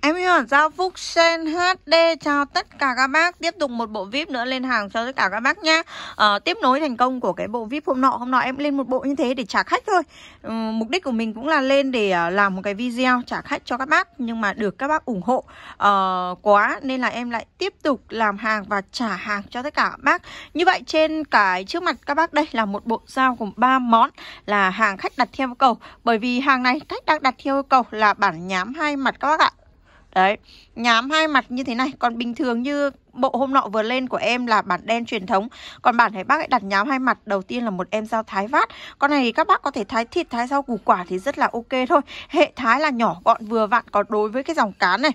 Em Hiền Giao Phúc Sen HD chào tất cả các bác Tiếp tục một bộ VIP nữa lên hàng cho tất cả các bác nhá à, Tiếp nối thành công của cái bộ VIP hôm nọ Hôm nọ em lên một bộ như thế để trả khách thôi ừ, Mục đích của mình cũng là lên để ờ, làm một cái video trả khách cho các bác Nhưng mà được các bác ủng hộ uh, quá Nên là em lại tiếp tục làm hàng và trả hàng cho tất cả các bác Như vậy trên cái trước mặt các bác đây là một bộ dao gồm 3 món Là hàng khách đặt theo yêu cầu Bởi vì hàng này khách đang đặt theo yêu cầu là bản nhám hai mặt các bác ạ Đấy, nhám hai mặt như thế này Còn bình thường như bộ hôm nọ vừa lên của em là bản đen truyền thống Còn bản Hải Bắc ấy đặt nhám hai mặt Đầu tiên là một em dao thái vát Con này thì các bác có thể thái thịt, thái rau củ quả thì rất là ok thôi Hệ thái là nhỏ gọn vừa vặn Còn đối với cái dòng cá này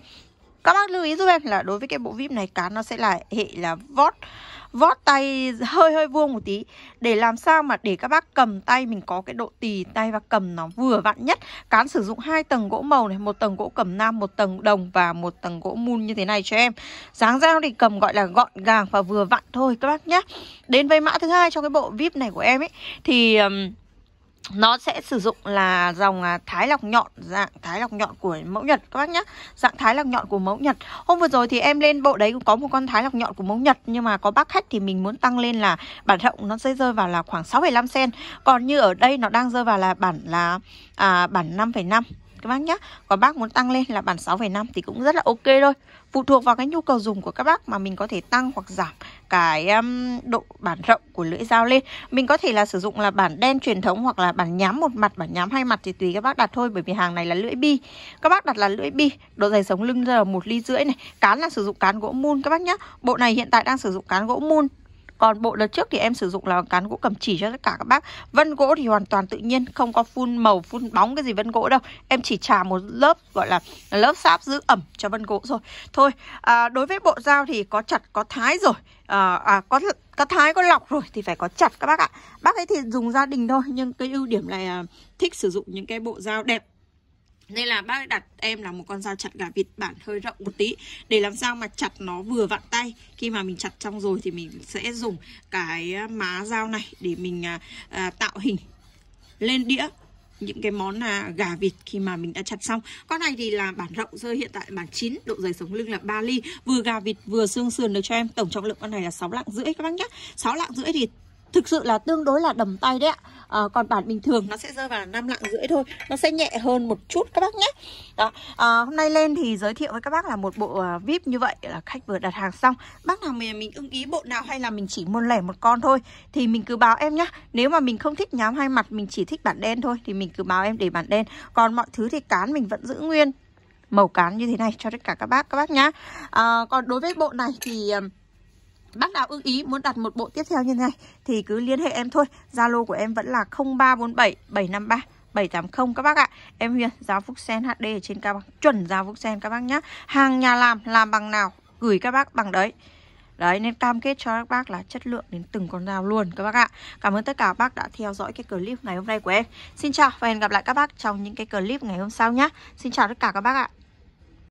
các bác lưu ý giúp em là đối với cái bộ vip này cán nó sẽ là hệ là vót vót tay hơi hơi vuông một tí để làm sao mà để các bác cầm tay mình có cái độ tì tay và cầm nó vừa vặn nhất cán sử dụng hai tầng gỗ màu này một tầng gỗ cẩm nam một tầng đồng và một tầng gỗ mun như thế này cho em dáng dao thì cầm gọi là gọn gàng và vừa vặn thôi các bác nhé đến với mã thứ hai trong cái bộ vip này của em ấy thì um, nó sẽ sử dụng là dòng à, thái lọc nhọn dạng thái lọc nhọn của mẫu nhật các bác nhá dạng thái lọc nhọn của mẫu nhật hôm vừa rồi thì em lên bộ đấy cũng có một con thái lọc nhọn của mẫu nhật nhưng mà có bác khách thì mình muốn tăng lên là bản rộng nó sẽ rơi vào là khoảng 6,5 cm còn như ở đây nó đang rơi vào là bản là à, bản năm các bác nhé Còn bác muốn tăng lên là bản 6,5 thì cũng rất là ok thôi Phụ thuộc vào cái nhu cầu dùng của các bác mà mình có thể tăng hoặc giảm cái um, độ bản rộng của lưỡi dao lên Mình có thể là sử dụng là bản đen truyền thống hoặc là bản nhám một mặt, bản nhám hai mặt thì tùy các bác đặt thôi Bởi vì hàng này là lưỡi bi Các bác đặt là lưỡi bi, độ dày sống lưng là một ly rưỡi này Cán là sử dụng cán gỗ mun các bác nhé Bộ này hiện tại đang sử dụng cán gỗ mun còn bộ đợt trước thì em sử dụng là cán gỗ cầm chỉ cho tất cả các bác Vân gỗ thì hoàn toàn tự nhiên Không có phun màu, phun bóng cái gì vân gỗ đâu Em chỉ trà một lớp gọi là lớp sáp giữ ẩm cho vân gỗ rồi Thôi, à, đối với bộ dao thì có chặt, có thái rồi à, à, có có thái có lọc rồi thì phải có chặt các bác ạ Bác ấy thì dùng gia đình thôi Nhưng cái ưu điểm này à, thích sử dụng những cái bộ dao đẹp nên là bác đặt em là một con dao chặt gà vịt Bản hơi rộng một tí Để làm sao mà chặt nó vừa vặn tay Khi mà mình chặt trong rồi thì mình sẽ dùng cái à, má dao này để mình à, à, tạo hình lên đĩa những cái món là gà vịt khi mà mình đã chặt xong Con này thì là bản rộng rơi hiện tại bản chín Độ dày sống lưng là 3 ly Vừa gà vịt vừa xương sườn được cho em Tổng trọng lượng con này là 6 lạng rưỡi các bác nhé 6 lạng rưỡi thì thực sự là tương đối là đầm tay đấy ạ à, còn bản bình thường nó sẽ rơi vào năm lạng rưỡi thôi nó sẽ nhẹ hơn một chút các bác nhé đó à, hôm nay lên thì giới thiệu với các bác là một bộ ờ, vip như vậy là khách vừa đặt hàng xong bác nào mình mình ưng ý bộ nào hay là mình chỉ mua lẻ một con thôi thì mình cứ báo em nhá nếu mà mình không thích nhám hai mặt mình chỉ thích bản đen thôi thì mình cứ báo em để bản đen còn mọi thứ thì cán mình vẫn giữ nguyên màu cán như thế này cho tất cả các bác các bác nhá à, còn đối với bộ này thì Bác nào ưng ý muốn đặt một bộ tiếp theo như này thì cứ liên hệ em thôi. Zalo của em vẫn là 0347 753 780 các bác ạ. Em Huyền, giá Phúc Sen HD ở trên cao bằng chuẩn giá Phúc Sen các bác nhá. Hàng nhà làm làm bằng nào gửi các bác bằng đấy. Đấy nên cam kết cho các bác là chất lượng đến từng con dao luôn các bác ạ. Cảm ơn tất cả các bác đã theo dõi cái clip ngày hôm nay của em. Xin chào và hẹn gặp lại các bác trong những cái clip ngày hôm sau nhá. Xin chào tất cả các bác ạ.